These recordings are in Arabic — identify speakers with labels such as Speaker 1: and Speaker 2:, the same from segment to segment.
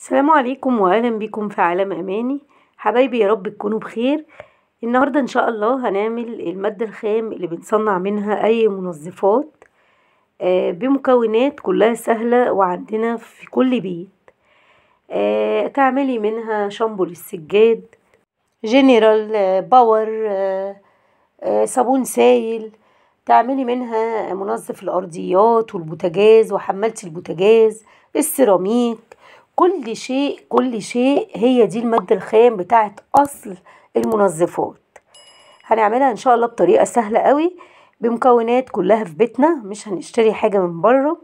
Speaker 1: السلام عليكم واهلا بكم في عالم اماني حبايبي يا رب تكونوا بخير النهارده ان شاء الله هنعمل الماده الخام اللي بنصنع منها اي منظفات آه، بمكونات كلها سهله وعندنا في كل بيت آه، تعملي منها شامبو للسجاد جنرال آه، باور صابون سايل تعملي منها منظف الارضيات والبوتاجاز وحمالة البوتاجاز السيراميك كل شيء كل شيء هي دي المادة الخام بتاعة أصل المنظفات هنعملها إن شاء الله بطريقة سهلة قوي بمكونات كلها في بيتنا مش هنشتري حاجة من بره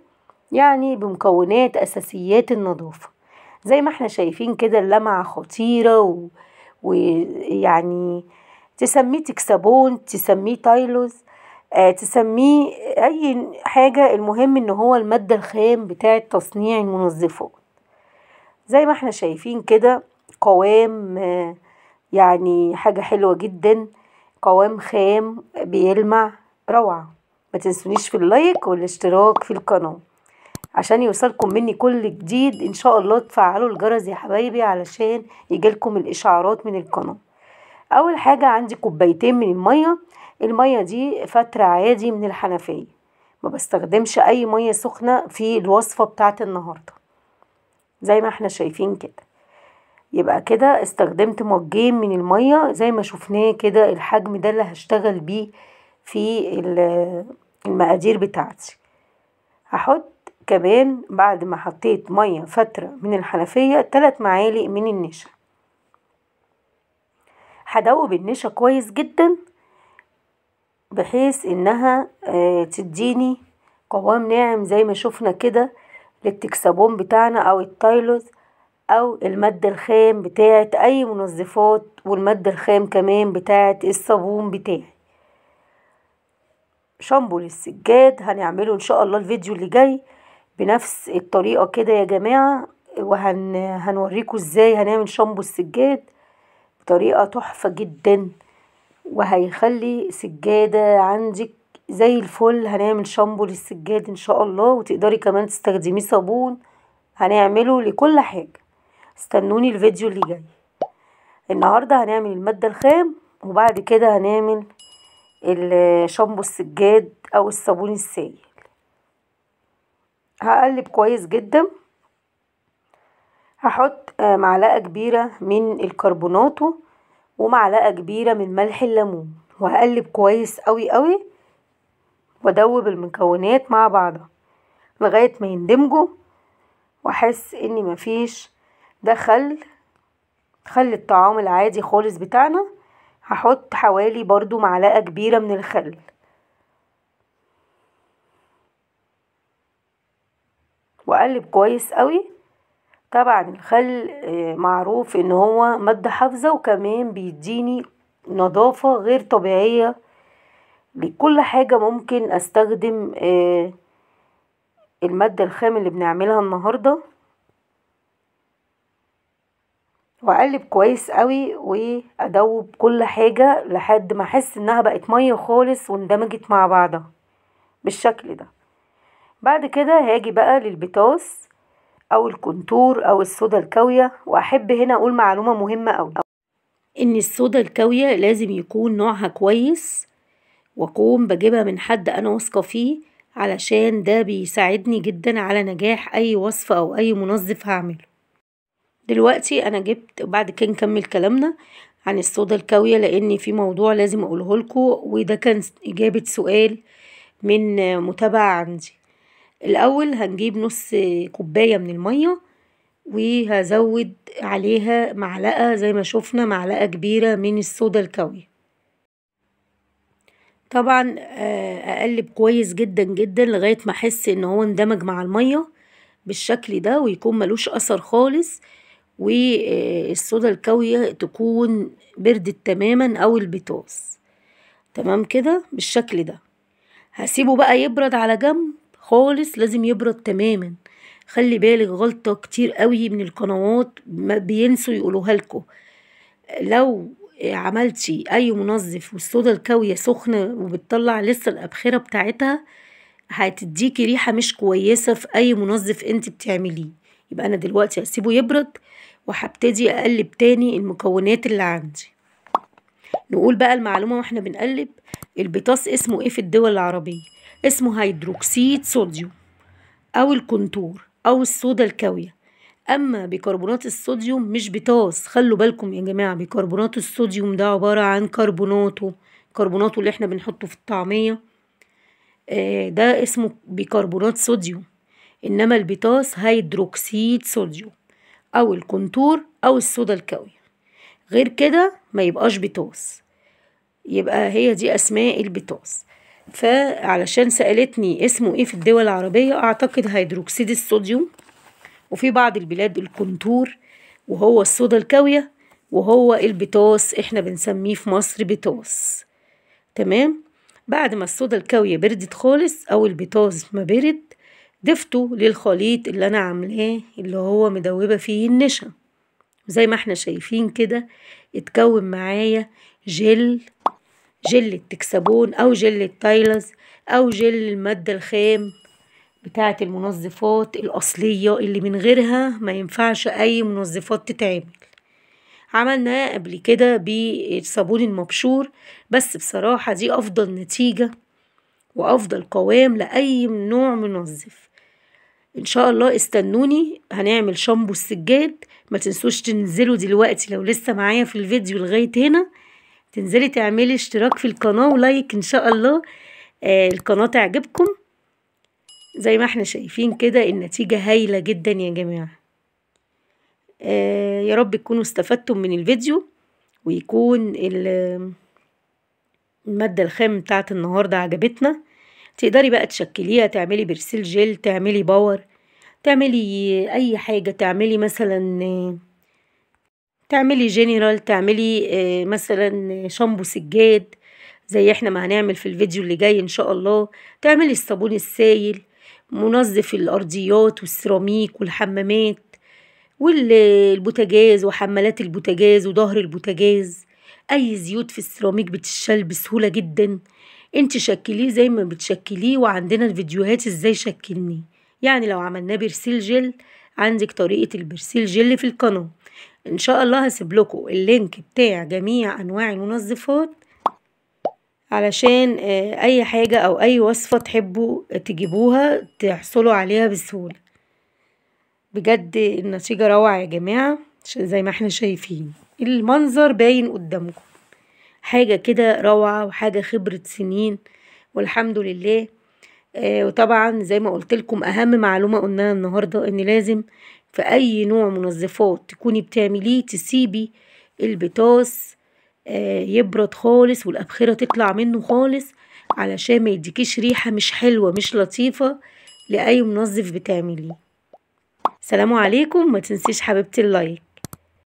Speaker 1: يعني بمكونات أساسيات النظافة زي ما احنا شايفين كده اللمعة خطيرة و... ويعني تسميه تكسابون تسميه تايلوز آه تسميه أي حاجة المهم إن هو المادة الخام بتاعة تصنيع المنظفات زي ما احنا شايفين كده قوام يعني حاجة حلوة جدا قوام خام بيلمع روعة ما تنسونيش في اللايك والاشتراك في القناة عشان يوصلكم مني كل جديد ان شاء الله تفعلوا الجرس يا حبايبي علشان يجيلكم الاشعارات من القناة اول حاجة عندي كوبايتين من المية المية دي فترة عادي من الحنفية ما بستخدمش اي مية سخنة في الوصفة بتاعت النهاردة زي ما احنا شايفين كده يبقى كده استخدمت موجين من المية زي ما شفناه كده الحجم ده اللي هشتغل بيه في المقادير بتاعتي هحط كمان بعد ما حطيت مية فترة من الحنفية تلات معالق من النشا هدوب النشا كويس جدا بحيث انها آه، تديني قوام ناعم زي ما شفنا كده للتكسابون بتاعنا او التايلوز او المادة الخام بتاعة اي منظفات والمادة الخام كمان بتاعة الصابون بتاعي شامبو للسجاد هنعمله ان شاء الله الفيديو اللي جاي بنفس الطريقة كده يا جماعة وهن ازاي هنعمل شامبو السجاد بطريقة تحفة جدا وهيخلي سجادة عندك زي الفل هنعمل شامبو للسجاد ان شاء الله وتقدري كمان تستخدميه صابون هنعمله لكل حاجة استنوني الفيديو اللي جاي النهاردة هنعمل المادة الخام وبعد كده هنعمل الشامبو السجاد او الصابون السائل هقلب كويس جدا هحط معلقة كبيرة من الكربوناتو ومعلقة كبيرة من ملح الليمون وهقلب كويس قوي قوي وأدوب المكونات مع بعضها لغاية ما يندمجوا وأحس إن مفيش ده خل خل الطعام العادي خالص بتاعنا هحط حوالي برضو معلقة كبيرة من الخل وأقلب كويس قوي طبعا الخل آه، معروف ان هو مادة حافظة وكمان بيديني نظافة غير طبيعية لكل حاجة ممكن استخدم آه، المادة الخام اللي بنعملها النهاردة واقلب كويس قوي وادوب كل حاجة لحد ما احس انها بقت مية خالص واندمجت مع بعضها بالشكل ده بعد كده هاجي بقى للبتاس او الكونتور او الصودا الكاوية واحب هنا اقول معلومة مهمة قوي ان الصودا الكاوية لازم يكون نوعها كويس واقوم بجيبها من حد انا واثقه فيه علشان ده بيساعدني جدا على نجاح اي وصفه او اي منظف هعمله دلوقتي انا جبت بعد كده نكمل كلامنا عن الصودا الكاويه لان في موضوع لازم اقوله لكم وده كان اجابه سؤال من متابعه عندي الاول هنجيب نص كوبايه من الميه وهزود عليها معلقه زي ما شفنا معلقه كبيره من الصودا الكاويه طبعا آه، اقلب كويس جدا جدا لغاية ما احس ان هو اندمج مع المية بالشكل ده ويكون ملوش اثر خالص والصودا آه، الكاوية تكون بردت تماما او البطاس تمام كده بالشكل ده هسيبه بقى يبرد على جنب خالص لازم يبرد تماما خلي بالك غلطة كتير قوي من القنوات بينسوا يقولوها لكم لو عملتي اي منظف والصودا الكاوية سخنة وبتطلع لسه الابخرة بتاعتها هتديكي ريحة مش كويسة في اي منظف انت بتعمليه يبقى انا دلوقتي هسيبه يبرد وهبتدي اقلب تاني المكونات اللي عندي نقول بقى المعلومة واحنا بنقلب البطاس اسمه ايه في الدول العربية اسمه هيدروكسيد صوديوم او الكونتور او الصودا الكاوية اما بيكربونات الصوديوم مش بتاس خلوا بالكم يا جماعه بيكربونات الصوديوم ده عباره عن كربوناته كربوناته اللي احنا بنحطه في الطعميه آه، ده اسمه بيكربونات صوديوم انما البتاس هيدروكسيد صوديوم او الكونتور او الصودا الكاويه غير كده ما يبقاش بتاس يبقى هي دي اسماء البتاس فعلشان سالتني اسمه ايه في الدول العربيه اعتقد هيدروكسيد الصوديوم وفي بعض البلاد الكنتور وهو الصودا الكاوية وهو البتاس احنا بنسميه في مصر بتاس تمام بعد ما الصودا الكاوية بردت خالص او البتاس ما برد ضفته للخليط اللي انا عاملاه اللي هو مدوبة فيه النشا زي ما احنا شايفين كده اتكون معايا جل جل التكسابون او جل التايلز او جل المادة الخام بتاعة المنظفات الأصلية اللي من غيرها ما ينفعش أي منظفات تتعمل عملناها قبل كده بالصابون المبشور بس بصراحة دي أفضل نتيجة وأفضل قوام لأي نوع منظف إن شاء الله استنوني هنعمل شامبو السجاد ما تنسوش تنزلوا دلوقتي لو لسه معايا في الفيديو لغاية هنا تنزلي تعملي اشتراك في القناة ولايك إن شاء الله آه القناة تعجبكم زي ما احنا شايفين كده النتيجة هايلة جدا يا جماعة آه يا رب تكونوا استفدتم من الفيديو ويكون المادة الخام بتاعت النهاردة عجبتنا تقدري بقى تشكليها تعملي برسيل جيل تعملي باور تعملي اي حاجة تعملي مثلا تعملي جنرال تعملي آه، مثلا شامبو سجاد زي احنا ما هنعمل في الفيديو اللي جاي ان شاء الله تعملي الصابون السايل منظف الأرضيات والسيراميك والحمامات والبوتاجاز وحمالات البوتاجاز وظهر البوتاجاز أي زيوت في السيراميك بتشال بسهولة جدا انت شكليه زي ما بتشكليه وعندنا الفيديوهات ازاي شكلني يعني لو عملناه برسيل جل عندك طريقة البرسيل جل في القناة ان شاء الله هسيب لكم اللينك بتاع جميع انواع المنظفات علشان آه، اي حاجة او اي وصفة تحبوا تجيبوها تحصلوا عليها بسهولة بجد النتيجة روعة يا جماعة زي ما احنا شايفين المنظر باين قدامكم حاجة كده روعة وحاجة خبرة سنين والحمد لله آه وطبعا زي ما قلت لكم اهم معلومة قلناها النهاردة ان لازم في اي نوع منظفات تكوني بتعمليه تسيبي البطاس آه، يبرد خالص والأبخرة تطلع منه خالص علشان ما يديكيش ريحة مش حلوة مش لطيفة لأي منظف بتعمليه سلام عليكم ما تنسيش حبيبتي اللايك